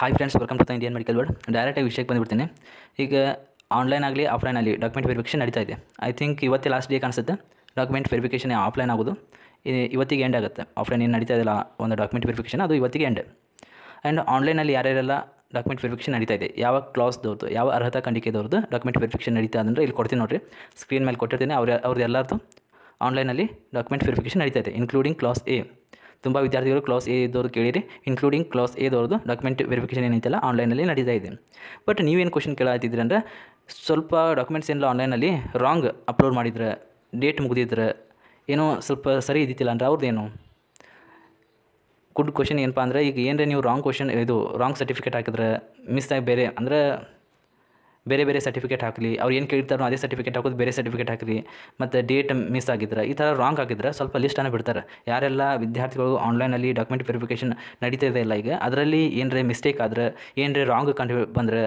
hi friends welcome to the Indian medical world ಡೈರೆಕ್ಟಾಗಿ ವಿಷಯಕ್ಕೆ ಬಂದುಬಿಡ್ತೀನಿ ಈಗ ಆನ್ಲೈನ್ ಆಗಲಿ ಆಫ್ಲೈನಲ್ಲಿ ಡಾಕ್ಯುಮೆಂಟ್ ವೆರಿಫಿಕೇಷನ್ ನಡೀತಾ ಇದೆ ಐ ಥಿಂಕ್ ಇವತ್ತೇ ಲಾಸ್ಟ್ ಡೇ ಕಾಣಿಸುತ್ತೆ ಡಾಕ್ಯುಮೆಂಟ್ ವೆರಿಫಿಕೇಷನ್ ಆಫ್ಲೈನ್ ಆಗೋದು ಇವತ್ತಿಗೆ ಎಂಡ್ ಆಗುತ್ತೆ ಆಫ್ಲೈನ್ ಏನು ನಡೀತಾ ಇದೆಲ್ಲ ಒಂದು ಡಾಕ್ಯುಮೆಂಟ್ ವೆರಿಫಿಕೇಷನ್ ಅದು ಇವತ್ತಿಗೆ ಎಂಡ್ ಆ್ಯಂಡ್ ಆನ್ಲೈನಲ್ಲಿ ಯಾರ್ಯಾರೆಲ್ಲ ಡಾಕ್ಯುಮೆಂಟ್ ವೆರಿಫಿಕೇಷನ್ ನಡೀತಾ ಇದೆ ಯಾವ ಕ್ಲಾಸ್ದವ್ರದ್ದು ಯಾವ ಅರ್ಹತಾ ಕಂಡಿಕೆದವ್ರದ್ದು ಡಾಕ್ಯುಮೆಂಟ್ ವೆರಿಫಿಕೇಷನ್ ನಡೀತಾ ಅಂದರೆ ಇಲ್ಲಿ ಕೊಡ್ತೀನಿ ನೋಡಿರಿ ಸ್ಕ್ರೀನ್ ಮೇಲೆ ಕೊಟ್ಟಿರ್ತೀನಿ ಅವ್ರ ಅವ್ರದ್ದು ಎಲ್ಲರದ್ದು ಆನ್ಲೈನಲ್ಲಿ ಡಾಕ್ಯುಮೆಂಟ್ ವೆರಿಫಿಕೇಷನ್ ನಡೀತಾ ಇದೆ ಇನ್ಕ್ಲೂಡಿಂಗ್ ಕ್ಲಾಸ್ ಎ ತುಂಬ ವಿದ್ಯಾರ್ಥಿಗಳು ಕ್ಲಾಸ್ ಎ ಇದ್ದವರು ಕೇಳಿರಿ ಇನ್ಕ್ಲೂಡಿಂಗ್ ಕ್ಲಾಸ್ ಎದವ್ರದ್ದು ಡಾಕ್ಯುಮೆಂಟ್ ವೆರಿಫಿಕೇಷನ್ ಏನೈತಲ್ಲ ಆನ್ಲೈನಲ್ಲಿ ನಡೀತಾ ಇದೆ ಬಟ್ ನೀವೇನು ಕ್ವಶನ್ ಕೇಳಾತಿದ್ರಿ ಅಂದರೆ ಸ್ವಲ್ಪ ಡಾಕ್ಯುಮೆಂಟ್ಸ್ ಏನಿಲ್ಲ ಆನ್ಲೈನಲ್ಲಿ ರಾಂಗ್ ಅಪ್ಲೋಡ್ ಮಾಡಿದ್ರೆ ಡೇಟ್ ಮುಗಿದಿದ್ರೆ ಏನೋ ಸ್ವಲ್ಪ ಸರಿ ಇದ್ದಿತ್ತಿಲ್ಲ ಅಂದ್ರೆ ಅವ್ರದ್ದೇನು ಗುಡ್ ಕ್ವಶನ್ ಏನಪ್ಪ ಅಂದರೆ ಈಗ ಏನರೇ ನೀವು ರಾಂಗ್ ಕ್ವಶನ್ ಇದು ರಾಂಗ್ ಸರ್ಟಿಫಿಕೇಟ್ ಹಾಕಿದ್ರೆ ಮಿಸ್ ಆಗಿ ಬೇರೆ ಅಂದರೆ ಬೇರೆ ಬೇರೆ ಸರ್ಟಿಫಿಕೇಟ್ ಹಾಕಲಿ ಅವ್ರು ಏನು ಕೇಳ್ತಾರೋ ಅದೇ ಸರ್ಟಿಫಿಕೇಟ್ ಹಾಕೋದು ಬೇರೆ ಸರ್ಟಿಫಿಕೇಟ್ ಹಾಕಲಿ ಮತ್ತು ಡೇಟ್ ಮಿಸ್ ಆಗಿದ್ರೆ ಈ ಥರ ರಾಂಗ್ ಆಗಿದ್ರೆ ಸ್ವಲ್ಪ ಲಿಸ್ಟನ್ನು ಬಿಡ್ತಾರೆ ಯಾರೆಲ್ಲ ವಿದ್ಯಾರ್ಥಿಗಳು ಆನ್ಲೈನಲ್ಲಿ ಡಾಕ್ಯುಮೆಂಟ್ ವೆರಿಫಿಕೇಷನ್ ನಡೀತಾ ಇಲ್ಲ ಈಗ ಅದರಲ್ಲಿ ಏನರೇ ಮಿಸ್ಟೇಕ್ ಆದ್ರೆ ಏನರೇ ರಾಂಗ್ ಕಂಡು ಬಂದರೆ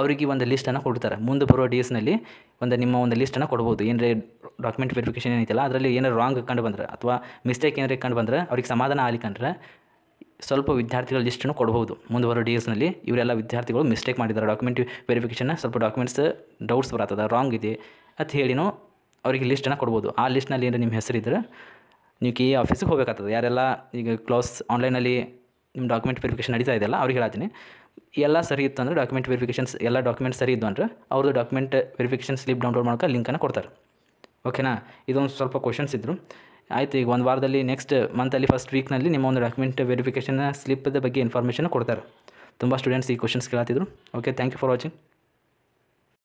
ಅವರಿಗೆ ಒಂದು ಲಿಸ್ಟನ್ನು ಕೊಡ್ತಾರೆ ಮುಂದೆ ಬರುವ ಡೇಸ್ನಲ್ಲಿ ಒಂದು ನಿಮ್ಮ ಒಂದು ಲಿಸ್ಟನ್ನು ಕೊಡ್ಬೋದು ಏನರೇ ಡಾಕ್ಯುಮೆಂಟ್ ವೆರಿಫಿಕೇಷನ್ ಏನೈತಲ್ಲ ಅದರಲ್ಲಿ ಏನಾರು ರಾಂಗ್ ಕಂಡು ಬಂದ್ರೆ ಅಥವಾ ಮಿಸ್ಟೇಕ್ ಏನಾರೇ ಕಂಡು ಬಂದರೆ ಅವ್ರಿಗೆ ಸಮಾಧಾನ ಕಂಡ್ರೆ ಸ್ವಲ್ಪ ವಿದ್ಯಾರ್ಥಿಗಳ ಲಿಸ್ಟನ್ನು ಕೊಡ್ಬೋದು ಮುಂದುವರೋ ಡೇಸ್ನಲ್ಲಿ ಇವರೆಲ್ಲ ವಿದ್ಯಾರ್ಥಿಗಳು ಮಿಸ್ಟೇಕ್ ಮಾಡಿದ್ದಾರೆ ಡಾಕ್ಯುಮೆಂಟ್ ವೆರಿಫಿಕೇಷನ್ನ ಸ್ವಲ್ಪ ಡಾಕ್ಯುಮೆಂಟ್ಸ್ ಡೌಟ್ಸ್ ಬರತ್ತದ ರಾಂಗ್ ಇದೆ ಅಂತ ಹೇಳಿನೂ ಅವರಿಗೆ ಲಿಸ್ಟನ್ನು ಕೊಡ್ಬೋದು ಆ ಲಿಸ್ಟ್ನಲ್ಲಿ ಏನಾರು ನಿಮ್ಮ ಹೆಸರಿದ್ದರೆ ನೀವು ಕೆ ಆಫೀಸಿಗೆ ಹೋಗಬೇಕಾಗ್ತದೆ ಯಾರೆಲ್ಲ ಈಗ ಕ್ಲಾಸ್ ಆನ್ಲೈನಲ್ಲಿ ನಿಮ್ಮ ಡಾಕ್ಯುಮೆಂಟ್ ವೆರಿಫಿಕೇಷನ್ ನಡೀತಾ ಇದೆಯಲ್ಲ ಅವ್ರಿಗೆ ಹೇಳ್ತೀನಿ ಎಲ್ಲ ಸರಿ ಇತ್ತು ಅಂದರೆ ಡಾಕ್ಯುಮೆಂಟ್ ವೆರಿಫಿಕೇಷನ್ಸ್ ಎಲ್ಲ ಡಾಕ್ಯುಮೆಂಟ್ ಸರಿ ಇದ್ದು ಅಂದರೆ ಅವ್ರದ್ದು ಡಾಕ್ಯುಮೆಂಟ್ ವೆರಿಫಿಕೇಷನ್ ಸ್ಲಿಪ್ ಡೌನ್ಲೋಡ್ ಮಾಡ್ಕೊಂಡು ಲಿಂಕನ್ನು ಕೊಡ್ತಾರೆ ಓಕೆನಾ ಇದೊಂದು ಸ್ವಲ್ಪ ಕ್ವಶನ್ಸ್ ಇದ್ದರು ಆಯ್ತು ಈಗ ಒಂದು ವಾರದಲ್ಲಿ ನೆಕ್ಸ್ಟ್ ಮಂತಲ್ಲಿ ಫಸ್ಟ್ ವೀಕ್ನಲ್ಲಿ ನಿಮ್ಮ ಒಂದು ಡಾಕ್ಯುಮೆಂಟ್ ವೆರಿಫಿಕೇಷನ್ ಸ್ಲಿಪ್ದ ಬಗ್ಗೆ ಇನ್ಫಾರ್ಮೇಷನ್ ಕೊಡ್ತಾರೆ ತುಂಬ ಸ್ಟೂಡೆಂಟ್ಸ್ ಈ ಕ್ವಶನ್ಸ್ ಕೇಳತ್ತಿದ್ರು okay thank you for watching